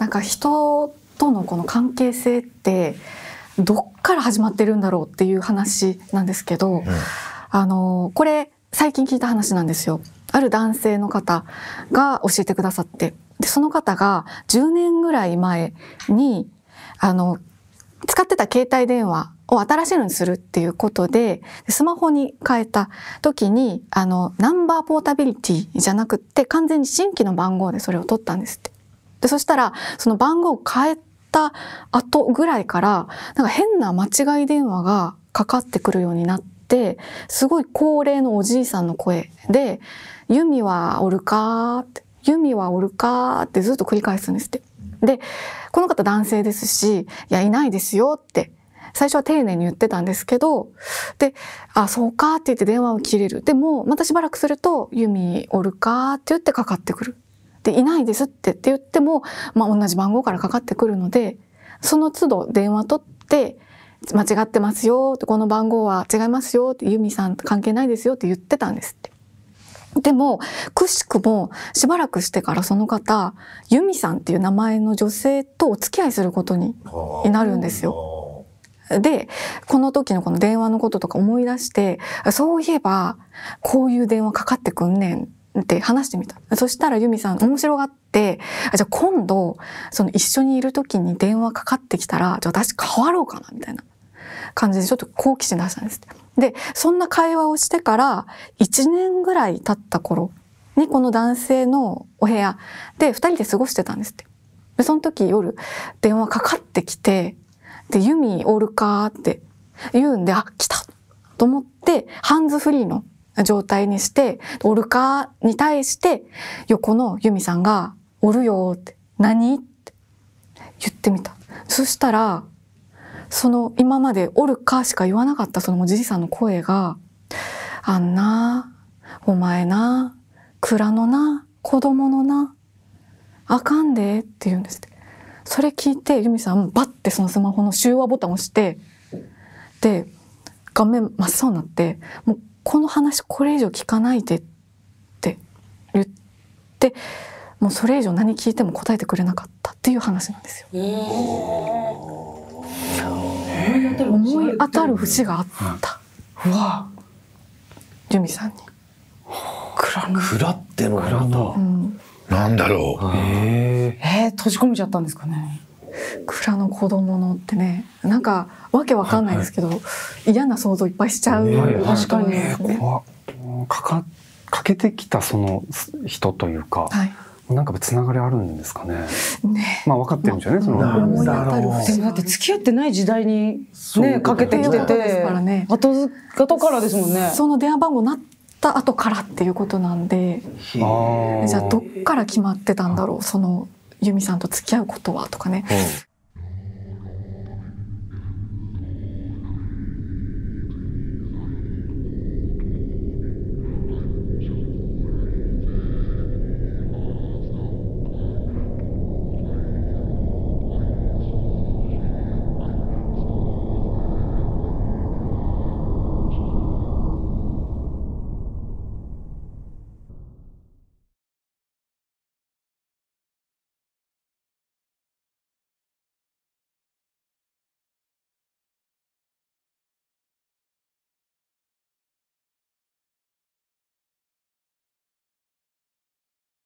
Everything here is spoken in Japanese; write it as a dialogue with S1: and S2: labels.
S1: なんか人とのこの関係性ってどっから始まってるんだろうっていう話なんですけど、うん、あのこれ最近聞いた話なんですよ。ある男性の方が教えてくださってでその方が10年ぐらい前にあの使ってた携帯電話を新しいのにするっていうことでスマホに変えた時にあのナンバーポータビリティじゃなくって完全に新規の番号でそれを取ったんですって。で、そしたら、その番号を変えた後ぐらいから、なんか変な間違い電話がかかってくるようになって、すごい高齢のおじいさんの声で、ユミはおるかーって、ユミはおるかーってずっと繰り返すんですって。で、この方男性ですし、いや、いないですよって、最初は丁寧に言ってたんですけど、で、あ、そうかって言って電話を切れる。でも、またしばらくすると、ユミおるかって言ってかかってくる。で、いないですってって言っても、まあ、同じ番号からかかってくるのでその都度電話取って間違ってますよってこの番号は違いますよってユミさん関係ないですよって言ってたんですって。でも、くしくも、しばらくしてからその方、ユミさんっていう名前の女性とお付き合いすることになるんですよ。で、この時のこの電話のこととか思い出して、そういえば、こういう電話かかってくんねんって話してみた。そしたらユミさん面白がって、じゃあ今度、その一緒にいる時に電話かかってきたら、じゃあ私変わろうかな、みたいな感じでちょっと好奇心出したんですで、そんな会話をしてから1年ぐらい経った頃にこの男性のお部屋で2人で過ごしてたんですって。で、その時夜電話かかってきて、で、ユミおるかって言うんで、あ、来たと思って、ハンズフリーの状態にして、オルカに対して横のユミさんが、おるよって、何って言ってみた。そしたら、その今までおるかしか言わなかったそのおじいさんの声が、あんな、お前な、蔵のな、子供のな、あかんでって言うんですって。それ聞いて、ユミさん、バッてそのスマホの集話ボタンを押して、で、画面真っ青になって、もうこの話これ以上聞かないでって言ってもうそれ以上何聞いても答えてくれなかったっていう話なんですよ。思い当たる節があった。うん、うわジュミさんに。くらってのな、んだろう。えー、えー、閉じ込めちゃったんですかね。蔵の子供のってねなんかわけわかんないですけど、はい、嫌な想像いっぱいしちゃう、ね、確かに、ね、かかかけてきたその人というか、はいなんかつがりあるんですかね。ねまあ分かってるんじゃね、いその。思い当たる。でもだって付き合ってない時代にねかけてきてて、ね、後後からですもんね。その電話番号なった後からっていうことなんで、じゃあどっから決まってたんだろうその由美さんと付き合うことはとかね、